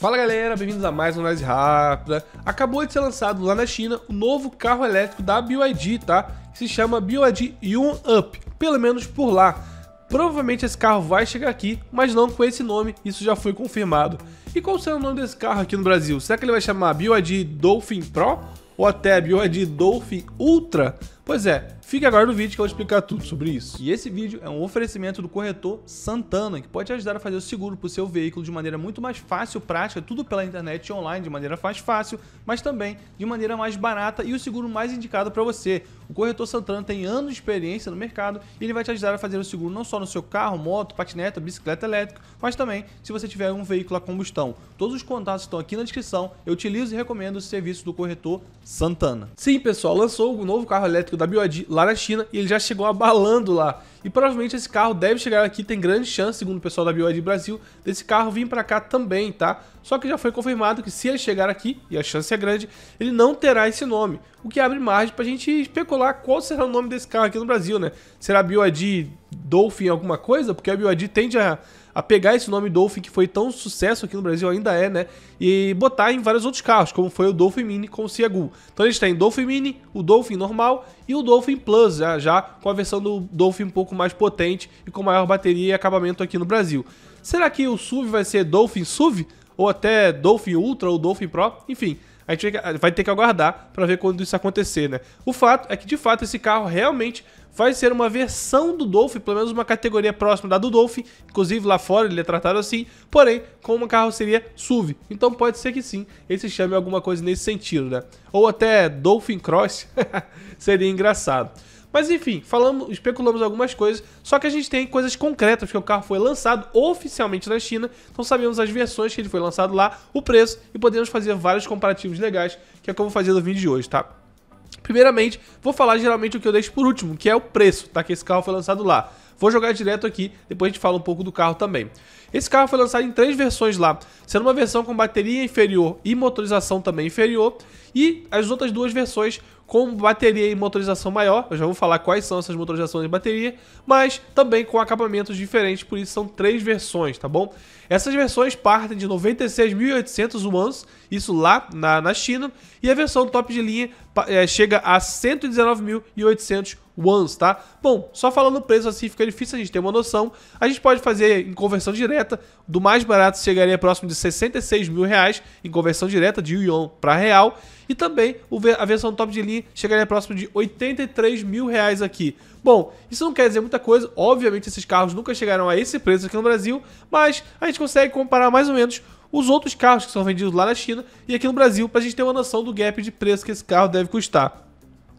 Fala galera, bem-vindos a mais um Análise Rápida. Acabou de ser lançado lá na China o novo carro elétrico da BYD, tá? Se chama BYD YUN Up, pelo menos por lá. Provavelmente esse carro vai chegar aqui, mas não com esse nome, isso já foi confirmado. E qual será o nome desse carro aqui no Brasil? Será que ele vai chamar BYD Dolphin Pro? Ou até BYD Dolphin Ultra? Pois é, fique agora no vídeo que eu vou explicar tudo sobre isso. E esse vídeo é um oferecimento do corretor Santana, que pode te ajudar a fazer o seguro para o seu veículo de maneira muito mais fácil, prática, tudo pela internet online, de maneira mais fácil, mas também de maneira mais barata e o seguro mais indicado para você. O corretor Santana tem anos de experiência no mercado e ele vai te ajudar a fazer o seguro não só no seu carro, moto, patineta, bicicleta elétrica, mas também se você tiver um veículo a combustão. Todos os contatos estão aqui na descrição. Eu utilizo e recomendo o serviço do corretor Santana. Sim, pessoal, lançou o novo carro elétrico da BYD lá na China e ele já chegou abalando lá. E provavelmente esse carro deve chegar aqui, tem grande chance, segundo o pessoal da BYD Brasil, desse carro vir para cá também, tá? Só que já foi confirmado que se ele chegar aqui, e a chance é grande, ele não terá esse nome, o que abre margem para a gente especular qual será o nome desse carro aqui no Brasil, né? Será BYD Dolphin alguma coisa? Porque a BYD tende a a pegar esse nome Dolphin que foi tão sucesso aqui no Brasil, ainda é, né? E botar em vários outros carros, como foi o Dolphin Mini com o Ciagu. Então a gente tem Dolphin Mini, o Dolphin normal e o Dolphin Plus, já, já com a versão do Dolphin um pouco mais potente e com maior bateria e acabamento aqui no Brasil. Será que o SUV vai ser Dolphin SUV? Ou até Dolphin Ultra ou Dolphin Pro? Enfim, a gente vai ter que aguardar para ver quando isso acontecer, né? O fato é que, de fato, esse carro realmente vai ser uma versão do Dolphin, pelo menos uma categoria próxima da do Dolphin, inclusive lá fora ele é tratado assim, porém com uma carroceria SUV. Então pode ser que sim, ele se chame alguma coisa nesse sentido, né? Ou até Dolphin Cross, seria engraçado. Mas enfim, falamos, especulamos algumas coisas, só que a gente tem coisas concretas, que o carro foi lançado oficialmente na China, então sabemos as versões que ele foi lançado lá, o preço e podemos fazer vários comparativos legais, que é o que eu vou fazer no vídeo de hoje, tá? Primeiramente, vou falar geralmente o que eu deixo por último, que é o preço, tá? Que esse carro foi lançado lá. Vou jogar direto aqui, depois a gente fala um pouco do carro também. Esse carro foi lançado em três versões lá, sendo uma versão com bateria inferior e motorização também inferior, e as outras duas versões com bateria e motorização maior, eu já vou falar quais são essas motorizações de bateria, mas também com acabamentos diferentes, por isso são três versões, tá bom? Essas versões partem de 96.800 yuans, isso lá na, na China, e a versão top de linha é, chega a 119.800 yuans, tá? Bom, só falando o preço assim fica difícil a gente ter uma noção, a gente pode fazer em conversão direta, do mais barato chegaria próximo de 66 mil reais em conversão direta de yuan para real, e também a versão top de linha chegaria próximo de 83 mil reais aqui. Bom, isso não quer dizer muita coisa, obviamente esses carros nunca chegaram a esse preço aqui no Brasil, mas a gente consegue comparar mais ou menos os outros carros que são vendidos lá na China e aqui no Brasil para a gente ter uma noção do gap de preço que esse carro deve custar.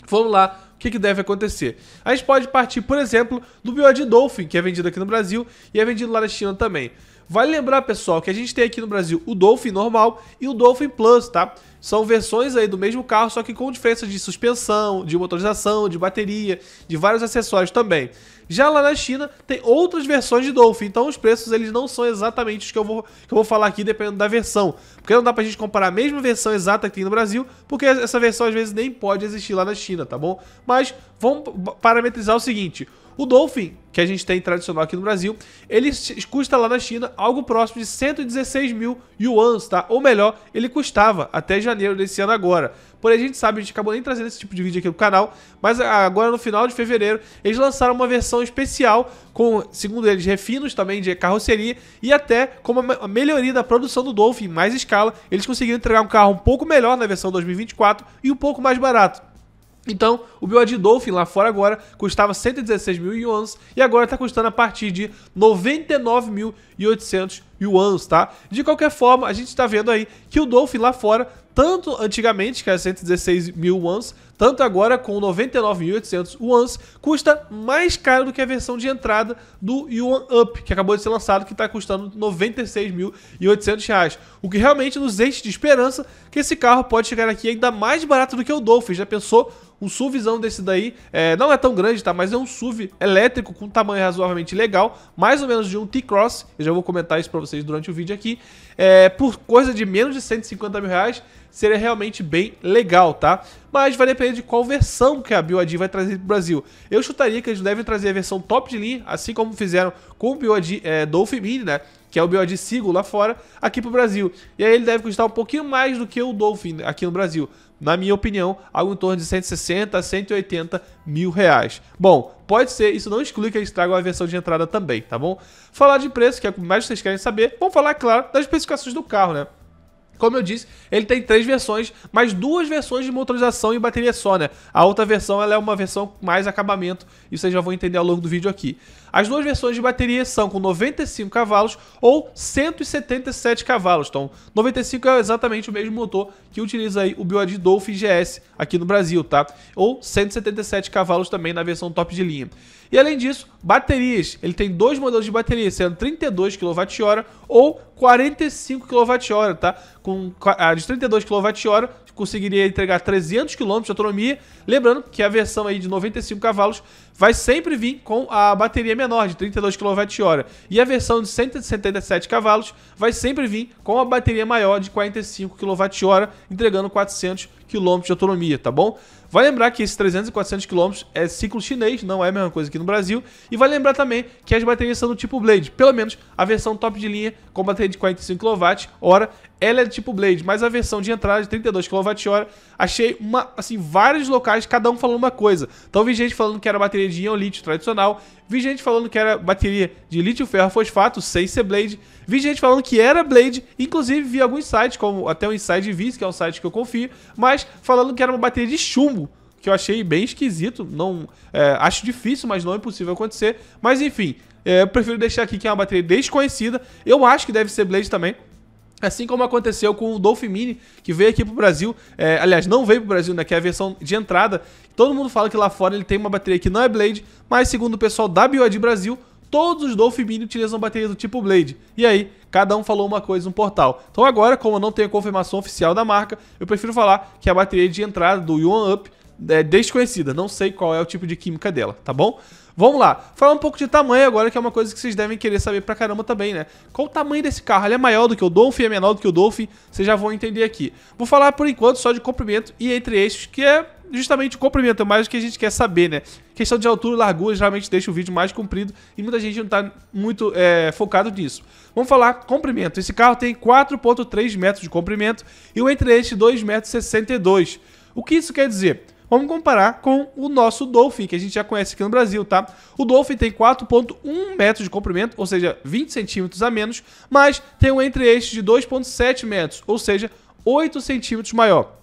Vamos lá o que, que, deve acontecer. A gente pode partir, por exemplo, do BYD Dolphin, que é vendido aqui no Brasil e é vendido lá na China também. Vale lembrar, pessoal, que a gente tem aqui no Brasil o Dolphin normal e o Dolphin Plus, tá? São versões aí do mesmo carro, só que com diferenças de suspensão, de motorização, de bateria, de vários acessórios também. Já lá na China tem outras versões de Dolphin, então os preços eles não são exatamente os que eu vou, que eu vou falar aqui dependendo da versão. Porque não dá pra gente comparar a mesma versão exata que tem no Brasil, porque essa versão às vezes nem pode existir lá na China, tá bom? Mas vamos parametrizar o seguinte, o Dolphin, que a gente tem tradicional aqui no Brasil, ele custa lá na China algo próximo de 116 mil yuans, tá? Ou melhor, ele custava até janeiro desse ano agora. Porém, a gente sabe, a gente acabou nem trazendo esse tipo de vídeo aqui no canal, mas ah, agora no final de fevereiro eles lançaram uma versão especial com, segundo eles, refinos também de carroceria e até com uma melhoria da produção do Dolphin mais escala, eles conseguiram entregar um carro um pouco melhor na versão 2024 e um pouco mais barato. Então, o BYD Dolphin lá fora agora custava 116 mil yuans e agora está custando a partir de 99.800 yuans, tá? De qualquer forma, a gente está vendo aí que o Dolphin lá fora tanto antigamente, que era 116 mil wons, tanto agora com 99.800 wons, custa mais caro do que a versão de entrada do Yuan Up, que acabou de ser lançado, que está custando 96.800 reais. O que realmente nos enche de esperança que esse carro pode chegar aqui ainda mais barato do que o Dolphin. Já pensou? Um SUVzão desse daí é, não é tão grande, tá? Mas é um SUV elétrico com tamanho razoavelmente legal, mais ou menos de um T-Cross. Eu já vou comentar isso para vocês durante o vídeo aqui. É, por coisa de menos de 150 mil reais, seria realmente bem legal, tá? Mas vai depender de qual versão que a BioID vai trazer para o Brasil. Eu chutaria que eles devem trazer a versão top de linha, assim como fizeram com o BioID é, Dolphin Mini, né? Que é o BioID Seagull lá fora, aqui para o Brasil. E aí ele deve custar um pouquinho mais do que o Dolphin aqui no Brasil. Na minha opinião, algo em torno de 160 a 180 mil reais. Bom, pode ser, isso não exclui que eles tragam a versão de entrada também, tá bom? Falar de preço, que é o que mais vocês querem saber, vamos falar, claro, das especificações do carro, né? Como eu disse, ele tem três versões, mas duas versões de motorização e bateria só, né? A outra versão ela é uma versão com mais acabamento, e vocês já vão entender ao longo do vídeo aqui. As duas versões de bateria são com 95 cavalos ou 177 cavalos. Então, 95 é exatamente o mesmo motor que utiliza aí o BYD Dolphin GS aqui no Brasil, tá? Ou 177 cavalos também na versão top de linha. E além disso, baterias. Ele tem dois modelos de bateria, sendo 32 kWh ou 45 kWh, tá? Com a de 32 kWh conseguiria entregar 300 km de autonomia. Lembrando que a versão aí de 95 cavalos vai sempre vir com a bateria menor de 32 kWh e a versão de 177 cavalos vai sempre vir com a bateria maior de 45 kWh, entregando 400 km de autonomia, tá bom? Vai lembrar que esses 300 e 400 km é ciclo chinês, não é a mesma coisa aqui no Brasil. E vai lembrar também que as baterias são do tipo Blade, pelo menos a versão top de linha com bateria de 45 kWh, ela é do tipo Blade, mas a versão de entrada de 32 kWh, achei uma, assim, vários locais, cada um falando uma coisa. Então vi gente falando que era bateria de íon lítio tradicional, vi gente falando que era bateria de lítio ferro fosfato, sem ser Blade, vi gente falando que era Blade, inclusive vi alguns sites, como até o Inside Viz, que é um site que eu confio, mas falando que era uma bateria de chumbo, que eu achei bem esquisito. Não, é, acho difícil, mas não é impossível acontecer. Mas enfim, é, eu prefiro deixar aqui que é uma bateria desconhecida. Eu acho que deve ser Blade também. Assim como aconteceu com o Dolph Mini, que veio aqui pro Brasil. É, aliás, não veio pro Brasil, né? Que é a versão de entrada. Todo mundo fala que lá fora ele tem uma bateria que não é Blade, mas segundo o pessoal da BioD Brasil, todos os Dolph Mini utilizam bateria do tipo Blade. E aí, cada um falou uma coisa no portal. Então agora, como eu não tenho confirmação oficial da marca, eu prefiro falar que a bateria de entrada do Yuan Up é desconhecida, não sei qual é o tipo de química dela, tá bom? Vamos lá, falar um pouco de tamanho agora, que é uma coisa que vocês devem querer saber pra caramba também, né? Qual o tamanho desse carro? Ele é maior do que o Dolphin, é menor do que o Dolphin? Vocês já vão entender aqui. Vou falar por enquanto só de comprimento e entre eixos, que é justamente o comprimento, é mais o que a gente quer saber, né? Questão de altura e largura geralmente deixa o vídeo mais comprido e muita gente não tá muito é, focado nisso. Vamos falar comprimento. Esse carro tem 4.3 metros de comprimento e o entre eixo 2,62 metros. O que isso quer dizer? Vamos comparar com o nosso Dolphin, que a gente já conhece aqui no Brasil, tá? O Dolphin tem 4,1 metros de comprimento, ou seja, 20 centímetros a menos, mas tem um entre-eixo de 2,7 metros, ou seja, 8 centímetros maior.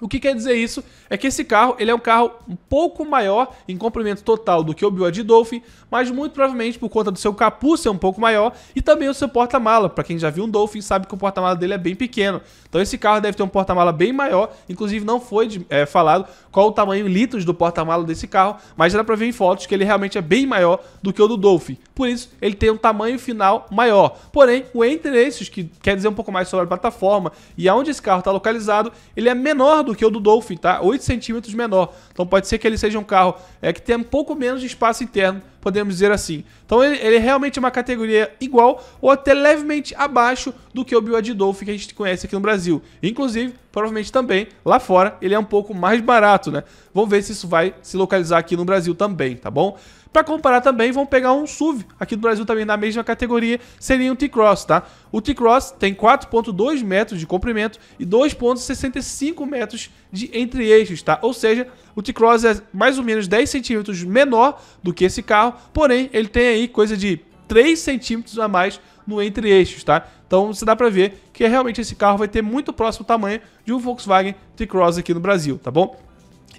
O que quer dizer isso é que esse carro ele é um carro um pouco maior em comprimento total do que o Buick Dolphin, mas muito provavelmente por conta do seu capuz ser um pouco maior e também o seu porta-mala. Para quem já viu um Dolphin sabe que o porta-mala dele é bem pequeno. Então esse carro deve ter um porta-mala bem maior. Inclusive não foi é, falado qual o tamanho em litros do porta-mala desse carro, mas dá para ver em fotos que ele realmente é bem maior do que o do Dolphin. Por isso ele tem um tamanho final maior. Porém o entre esses que quer dizer um pouco mais sobre a plataforma e aonde esse carro está localizado, ele é menor do que o do Dolphin, tá? 8 centímetros menor. Então pode ser que ele seja um carro é, que tenha um pouco menos de espaço interno, podemos dizer assim. Então ele, ele é realmente uma categoria igual ou até levemente abaixo do que o BYD Dolphin que a gente conhece aqui no Brasil. Inclusive, provavelmente também, lá fora, ele é um pouco mais barato, né? Vamos ver se isso vai se localizar aqui no Brasil também, tá bom? Para comparar também, vão pegar um SUV, aqui do Brasil também na mesma categoria, seria um T-Cross, tá? O T-Cross tem 4.2 metros de comprimento e 2.65 metros de entre eixos, tá? Ou seja, o T-Cross é mais ou menos 10 centímetros menor do que esse carro, porém ele tem aí coisa de 3 centímetros a mais no entre eixos, tá? Então você dá para ver que realmente esse carro vai ter muito próximo tamanho de um Volkswagen T-Cross aqui no Brasil, tá bom?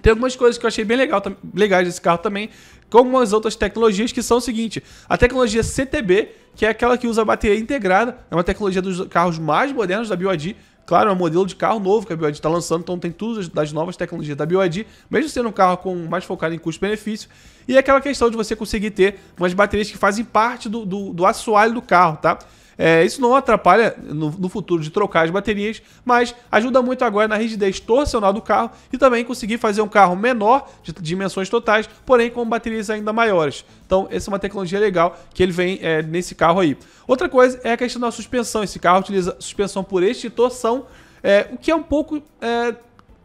Tem algumas coisas que eu achei bem legal, legais desse carro também, como as outras tecnologias que são o seguinte, a tecnologia CTB, que é aquela que usa bateria integrada, é uma tecnologia dos carros mais modernos da BYD, Claro, é um modelo de carro novo que a BYD está lançando, então tem tudo das novas tecnologias da BYD, mesmo sendo um carro com, mais focado em custo-benefício. E é aquela questão de você conseguir ter umas baterias que fazem parte do, do, do assoalho do carro, tá? É, isso não atrapalha no, no, futuro de trocar as baterias, mas ajuda muito agora na rigidez torcional do carro e também conseguir fazer um carro menor de dimensões totais, porém com baterias ainda maiores. Então, essa é uma tecnologia legal que ele vem é, nesse carro aí. Outra coisa é a questão da suspensão. Esse carro utiliza suspensão por este torção, é, o que é um pouco é,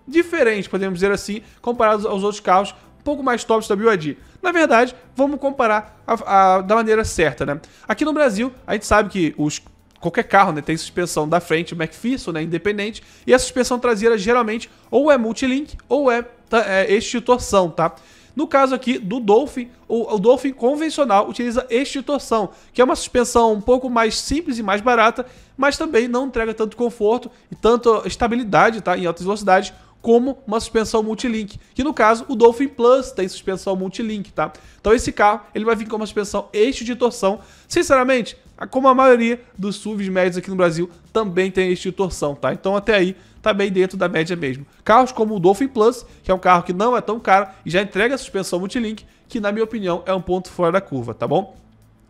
diferente, podemos dizer assim, comparados aos outros carros pouco mais tops da BYD. Na verdade, vamos comparar a, a, da maneira certa, né? Aqui no Brasil, a gente sabe que os qualquer carro né, tem suspensão da frente, MacPherson, né, independente, e a suspensão traseira geralmente ou é multilink ou é, tá, é extintorção, tá? No caso aqui do Dolphin, o, o Dolphin convencional utiliza extintorção, que é uma suspensão um pouco mais simples e mais barata, mas também não entrega tanto conforto e tanta estabilidade tá, em altas velocidades como uma suspensão multilink, que no caso o Dolphin Plus tem suspensão multilink, tá? Então esse carro ele vai vir com uma suspensão eixo de torção. Sinceramente, como a maioria dos SUVs médios aqui no Brasil também tem eixo de torção, tá? Então até aí tá bem dentro da média mesmo. Carros como o Dolphin Plus, que é um carro que não é tão caro e já entrega a suspensão multilink, que na minha opinião é um ponto fora da curva, tá bom?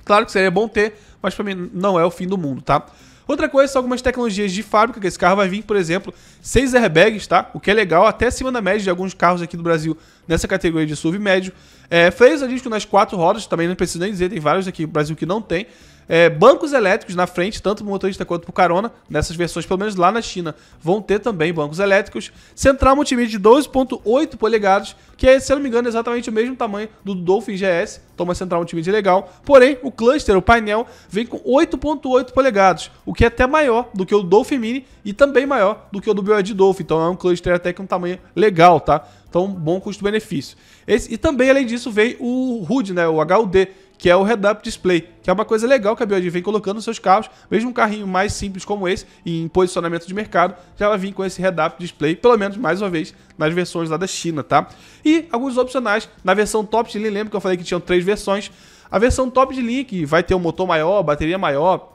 Claro que seria bom ter mas para mim não é o fim do mundo, tá? Outra coisa são algumas tecnologias de fábrica, que esse carro vai vir, por exemplo, seis airbags, tá? O que é legal, até acima da média de alguns carros aqui do Brasil nessa categoria de SUV médio. É, freios a disco nas quatro rodas, também não precisa nem dizer, tem vários aqui no Brasil que não tem. É, bancos elétricos na frente, tanto para motorista quanto para carona, nessas versões, pelo menos lá na China, vão ter também bancos elétricos. Central multimídia de 12.8 polegadas, que é, se eu não me engano, exatamente o mesmo tamanho do Dolphin GS, toma então central multimídia legal. Porém, o cluster, o painel, vem com 8.8 polegadas, o que é até maior do que o Dolphin Mini e também maior do que o do BYD Dolphin. Então é um cluster até com um tamanho legal, tá? Então, bom custo-benefício. E também, além disso, vem o HUD, né? O HUD, que é o Head-Up Display, que é uma coisa legal que a BYD vem colocando nos seus carros, mesmo um carrinho mais simples como esse, em posicionamento de mercado, já vai vir com esse Head-Up Display, pelo menos mais uma vez, nas versões lá da China, tá? E alguns opcionais, na versão Top Slim, lembra que eu falei que tinham três versões, a versão top de linha, que vai ter um motor maior, bateria maior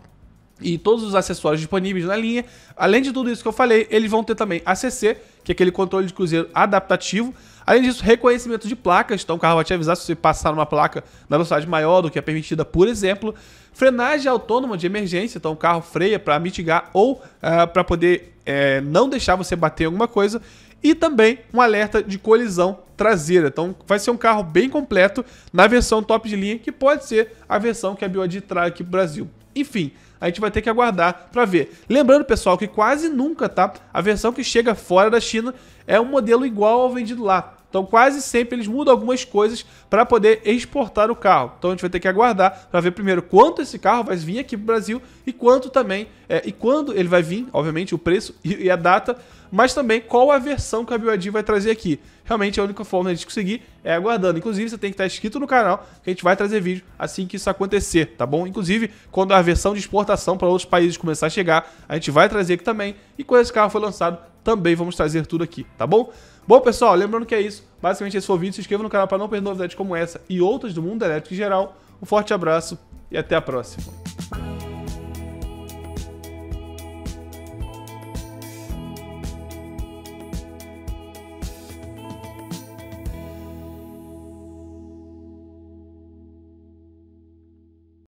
e todos os acessórios disponíveis na linha. Além de tudo isso que eu falei, eles vão ter também ACC, que é aquele controle de cruzeiro adaptativo. Além disso, reconhecimento de placas, então o carro vai te avisar se você passar numa placa na velocidade maior do que é permitida, por exemplo. Frenagem autônoma de emergência, então o carro freia para mitigar ou uh, ah, para poder eh, não deixar você bater em alguma coisa e também um alerta de colisão traseira. Então vai ser um carro bem completo na versão top de linha, que pode ser a versão que a BYD traz aqui para o Brasil. Enfim, a gente vai ter que aguardar para ver. Lembrando, pessoal, que quase nunca, tá? A versão que chega fora da China é um modelo igual ao vendido lá. Então, quase sempre eles mudam algumas coisas para poder exportar o carro. Então, a gente vai ter que aguardar para ver primeiro quanto esse carro vai vir aqui para o Brasil e quanto também é, e quando ele vai vir, obviamente o preço e, e a data mas também qual a versão que a BYD vai trazer aqui. Realmente a única forma de conseguir é aguardando. Inclusive, você tem que estar inscrito no canal, que a gente vai trazer vídeo assim que isso acontecer, tá bom? Inclusive, quando a versão de exportação para outros países começar a chegar, a gente vai trazer aqui também. E quando esse carro for lançado, também vamos trazer tudo aqui, tá bom? Bom, pessoal, lembrando que é isso. Basicamente esse foi o vídeo. Se inscreva no canal para não perder novidades como essa e outras do mundo elétrico em geral. Um forte abraço e até a próxima.